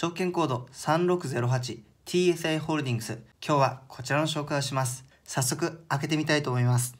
証券コード 3608TSI ホールディングス今日はこちらの紹介をします早速開けてみたいと思います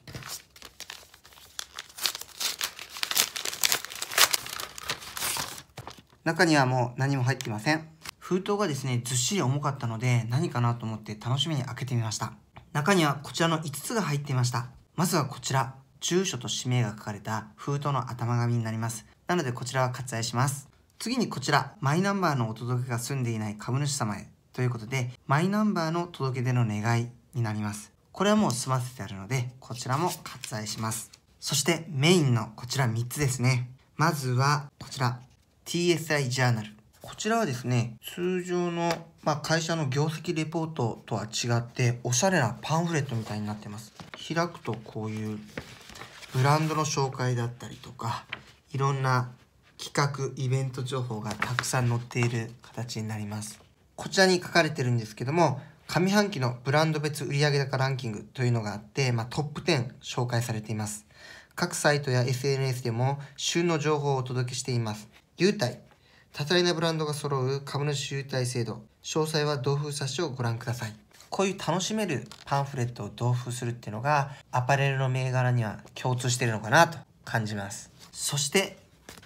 中にはもう何も入ってません封筒がですねずっしり重かったので何かなと思って楽しみに開けてみました中にはこちらの5つが入っていましたまずはこちら住所と氏名が書かれた封筒の頭紙になりますなのでこちらは割愛します次にこちら、マイナンバーのお届けが済んでいない株主様へということで、マイナンバーの届け出の願いになります。これはもう済ませてあるので、こちらも割愛します。そしてメインのこちら3つですね。まずはこちら、TSI ジャーナル。こちらはですね、通常の、まあ、会社の業績レポートとは違って、おしゃれなパンフレットみたいになってます。開くとこういうブランドの紹介だったりとか、いろんな企画イベント情報がたくさん載っている形になりますこちらに書かれてるんですけども上半期のブランド別売上高ランキングというのがあって、まあ、トップ10紹介されています各サイトや SNS でも旬の情報をお届けしています優待多彩なブランドが揃う株主優待制度詳細は同封冊子をご覧くださいこういう楽しめるパンフレットを同封するっていうのがアパレルの銘柄には共通してるのかなと感じますそして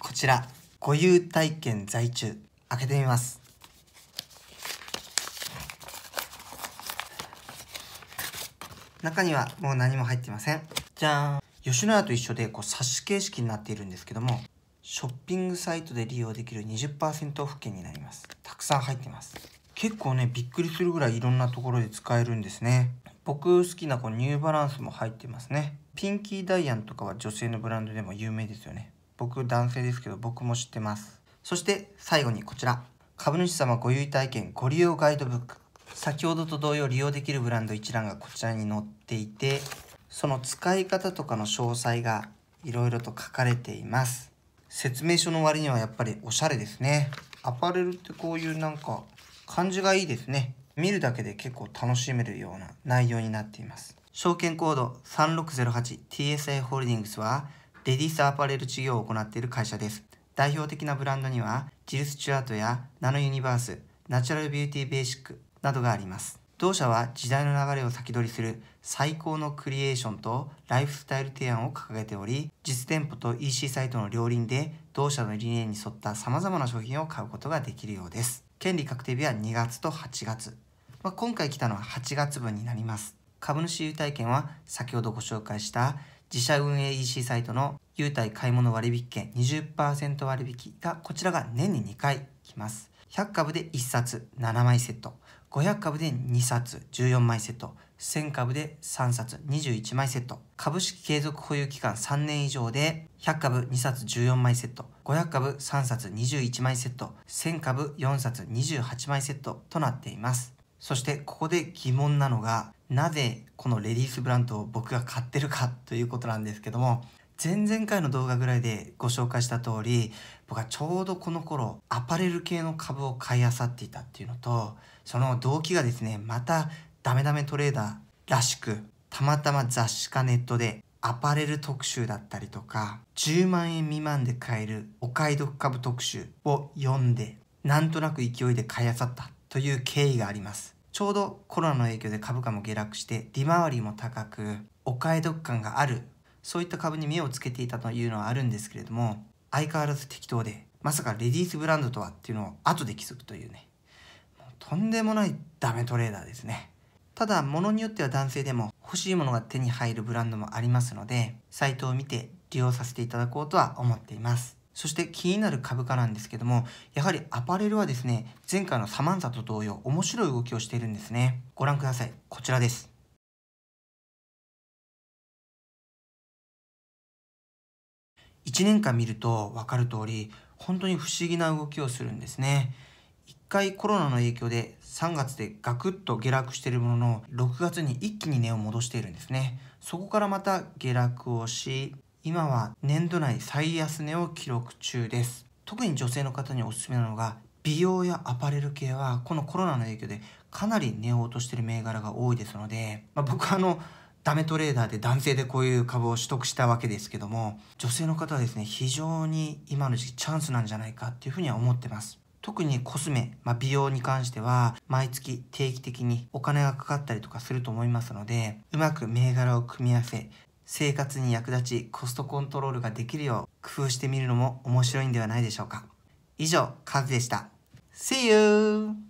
こちら、固有体験在中、開けてみます。中にはもう何も入ってません。じゃーん。吉野家と一緒でこう冊子形式になっているんですけども、ショッピングサイトで利用できる20%オフ券になります。たくさん入ってます。結構ね、びっくりするぐらいいろんなところで使えるんですね。僕好きなこのニューバランスも入ってますね。ピンキーダイアンとかは女性のブランドでも有名ですよね。僕男性ですけど僕も知ってますそして最後にこちら株主様ご優位体験ご利用ガイドブック先ほどと同様利用できるブランド一覧がこちらに載っていてその使い方とかの詳細がいろいろと書かれています説明書の割にはやっぱりおしゃれですねアパレルってこういうなんか感じがいいですね見るだけで結構楽しめるような内容になっています証券コード 3608TSA ホールディングスはレディースアパレル事業を行っている会社です。代表的なブランドには、ジル・スチュアートやナノユニバース、ナチュラルビューティーベーシックなどがあります。同社は時代の流れを先取りする最高のクリエーションとライフスタイル提案を掲げており、実店舗と EC サイトの両輪で同社の理念に沿った様々な商品を買うことができるようです。権利確定日は2月と8月。まあ、今回来たのは8月分になります。株主優待券は先ほどご紹介した自社運営 EC サイトの優待買い物割引券20%割引がこちらが年に2回来ます。100株で1冊7枚セット、500株で2冊14枚セット、1000株で3冊21枚セット、株式継続保有期間3年以上で100株2冊14枚セット、500株3冊21枚セット、1000株4冊28枚セットとなっています。そしてここで疑問なのが、なぜこのレディースブランドを僕が買ってるかということなんですけども前々回の動画ぐらいでご紹介した通り僕はちょうどこの頃アパレル系の株を買い漁っていたっていうのとその動機がですねまたダメダメトレーダーらしくたまたま雑誌かネットでアパレル特集だったりとか10万円未満で買えるお買い得株特集を読んでなんとなく勢いで買い漁ったという経緯がありますちょうどコロナの影響で株価も下落して利回りも高くお買い得感があるそういった株に目をつけていたというのはあるんですけれども相変わらず適当でまさかレディースブランドとはっていうのを後で気づくというねとんでもないダメトレーダーですねただ物によっては男性でも欲しいものが手に入るブランドもありますのでサイトを見て利用させていただこうとは思っていますそして気になる株価なんですけども、やはりアパレルはですね、前回のサマンサと同様面白い動きをしているんですね。ご覧ください。こちらです。1年間見ると分かる通り、本当に不思議な動きをするんですね。一回コロナの影響で3月でガクッと下落しているものの、6月に一気に値を戻しているんですね。そこからまた下落をし、今は年度内最安値を記録中です。特に女性の方におすすめなのが、美容やアパレル系はこのコロナの影響でかなり値を落としてる銘柄が多いですので、まあ、僕はあのダメトレーダーで男性でこういう株を取得したわけですけども女性の方はですね非常に今の時期チャンスなんじゃないかっていうふうには思ってます特にコスメ、まあ、美容に関しては毎月定期的にお金がかかったりとかすると思いますのでうまく銘柄を組み合わせ生活に役立ちコストコントロールができるよう工夫してみるのも面白いんではないでしょうか。以上、カズでした。See you!